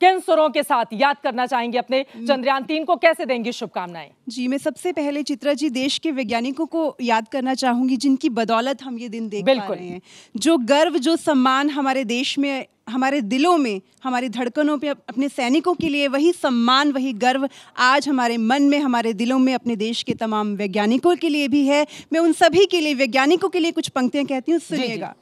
किन सुरों के साथ याद करना चाहेंगे अपने चंद्रयान तीन को कैसे देंगी शुभकामनाएं जी मैं सबसे पहले चित्रा जी देश के वैज्ञानिकों को याद करना चाहूंगी जिनकी बदौलत हम ये दिन देख पा रहे हैं जो गर्व जो सम्मान हमारे देश में हमारे दिलों में हमारी धड़कनों पे अपने सैनिकों के लिए वही सम्मान वही गर्व आज हमारे मन में हमारे दिलों में अपने देश के तमाम वैज्ञानिकों के लिए भी है मैं उन सभी के लिए वैज्ञानिकों के लिए कुछ पंक्तियाँ कहती हूँ सुनिएगा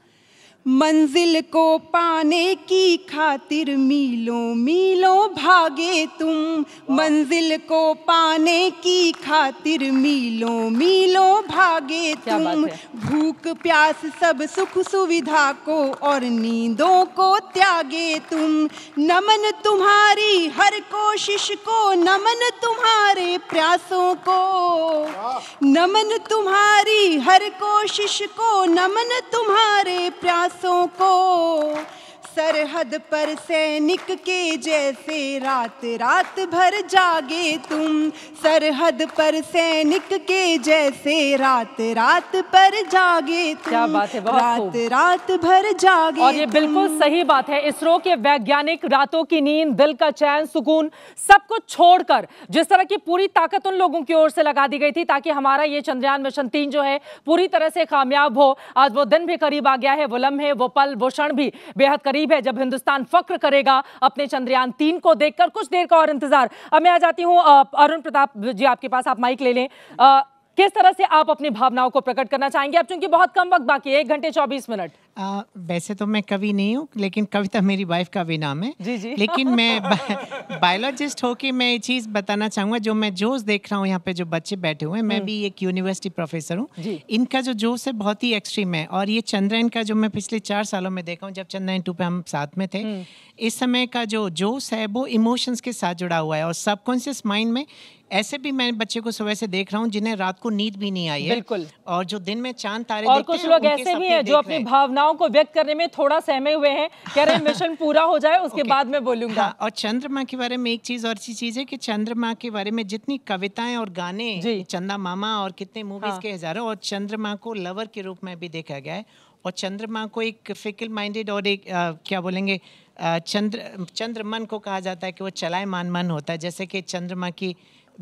मंजिल को पाने की खातिर मीलों मीलों भागे तुम मंजिल को पाने की खातिर मीलों मीलों भागे तुम भूख प्यास सब सुख सुविधा को और नींदों को त्यागे तुम नमन तुम्हारी हर कोशिश को नमन तुम्हारे प्रयासों को नमन तुम्हारी हर कोशिश को नमन तुम्हारे प्रयास सांसों को सरहद पर सैनिक के जैसे रात रात भर जागे तुम सरहद पर सैनिक के जैसे रात रात पर जागे तुम क्या बात है रात रात भर जागे और ये बिल्कुल सही बात है इसरो के वैज्ञानिक रातों की नींद दिल का चैन सुकून सब कुछ छोड़कर जिस तरह की पूरी ताकत उन लोगों की ओर से लगा दी गई थी ताकि हमारा ये चंद्रयान मिशन तीन जो है पूरी तरह से कामयाब हो आज वो दिन भी करीब आ गया है वो लम्हे वो पल वो क्षण भी बेहद करीब करीब है जब हिंदुस्तान फक्र करेगा अपने चंद्रयान तीन को देखकर कुछ देर का और इंतजार अब मैं आ जाती हूँ अरुण प्रताप जी आपके पास आप माइक ले लें किस तरह से आप अपनी भावनाओं को प्रकट करना चाहेंगे अब चूंकि बहुत कम वक्त बाकी है एक घंटे चौबीस मिनट आ, वैसे तो मैं कवि नहीं हूँ लेकिन कविता मेरी वाइफ का भी नाम है जी जी लेकिन मैं बायोलॉजिस्ट होकर मैं ये चीज़ बताना चाहूँगा जो मैं जोश देख रहा हूँ यहाँ पे जो बच्चे बैठे हुए हैं मैं हम्म। भी एक यूनिवर्सिटी प्रोफेसर हूँ इनका जो जोश है बहुत ही एक्सट्रीम है और ये चंद्रयन का जो मैं पिछले चार सालों में देखा हूँ जब चंद्रयन टू पे हम साथ में थे हम्म। इस समय का जो जोश है वो इमोशंस के साथ जुड़ा हुआ है और सबकॉन्शियस माइंड में ऐसे भी मैं बच्चे को सुबह से देख रहा हूँ जिन्हें रात को नींद भी नहीं आई है बिल्कुल और जो दिन में चांद तारे और कुछ लोग ऐसे भी हैं जो अपनी भावनाओं को व्यक्त करने में थोड़ा सहमे हुए हैं कह रहे हैं मिशन पूरा हो जाए उसके okay. बाद में बोलूंगा हाँ, और चंद्रमा के बारे में एक चीज और अच्छी चीज है की चंद्रमा के बारे में जितनी कविताएं और गाने चंदा मामा और कितने मूवीज हाँ। के हजारों और चंद्रमा को लवर के रूप में भी देखा गया है और चंद्रमा को एक फिकल माइंडेड और एक क्या बोलेंगे चंद्र चंद्रमन को कहा जाता है कि वो चलाए मान मन होता है जैसे कि चंद्रमा की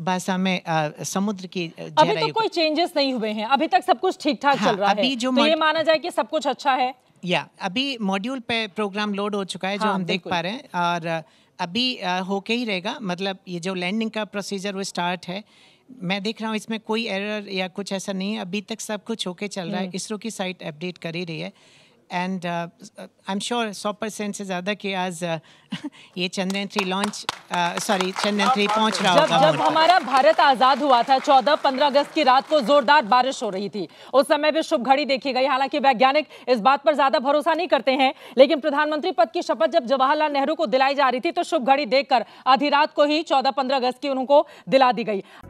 भाषा में आ, समुद्र की अभी तो कोई चेंजेस नहीं हुए हैं अभी तक सब कुछ ठीक ठाक हाँ, चल रहा अभी है जो तो ये माना जाए कि सब कुछ अच्छा है या अभी मॉड्यूल पे प्रोग्राम लोड हो चुका है जो हाँ, हम देख पा रहे हैं और अभी होके ही रहेगा मतलब ये जो लैंडिंग का प्रोसीजर वो स्टार्ट है मैं देख रहा हूँ इसमें कोई एरर या कुछ ऐसा नहीं है अभी तक सब कुछ होके चल रहा है हम्म। इसरो की साइट अपडेट कर ही रही है and uh, I'm sure Sopper senses other कि ये चंदन लॉन्च सॉरी चंदन पहुंच रहा होगा जब हमारा भारत आज़ाद हुआ था 14-15 अगस्त की रात को जोरदार बारिश हो रही थी उस समय भी शुभ घड़ी देखी गई हालांकि वैज्ञानिक इस बात पर ज़्यादा भरोसा नहीं करते हैं लेकिन प्रधानमंत्री पद की शपथ जब जवाहरलाल नेहरू को दिलाई जा रही थी तो शुभ घड़ी देखकर आधी रात को ही चौदह पंद्रह अगस्त की उनको दिला दी गई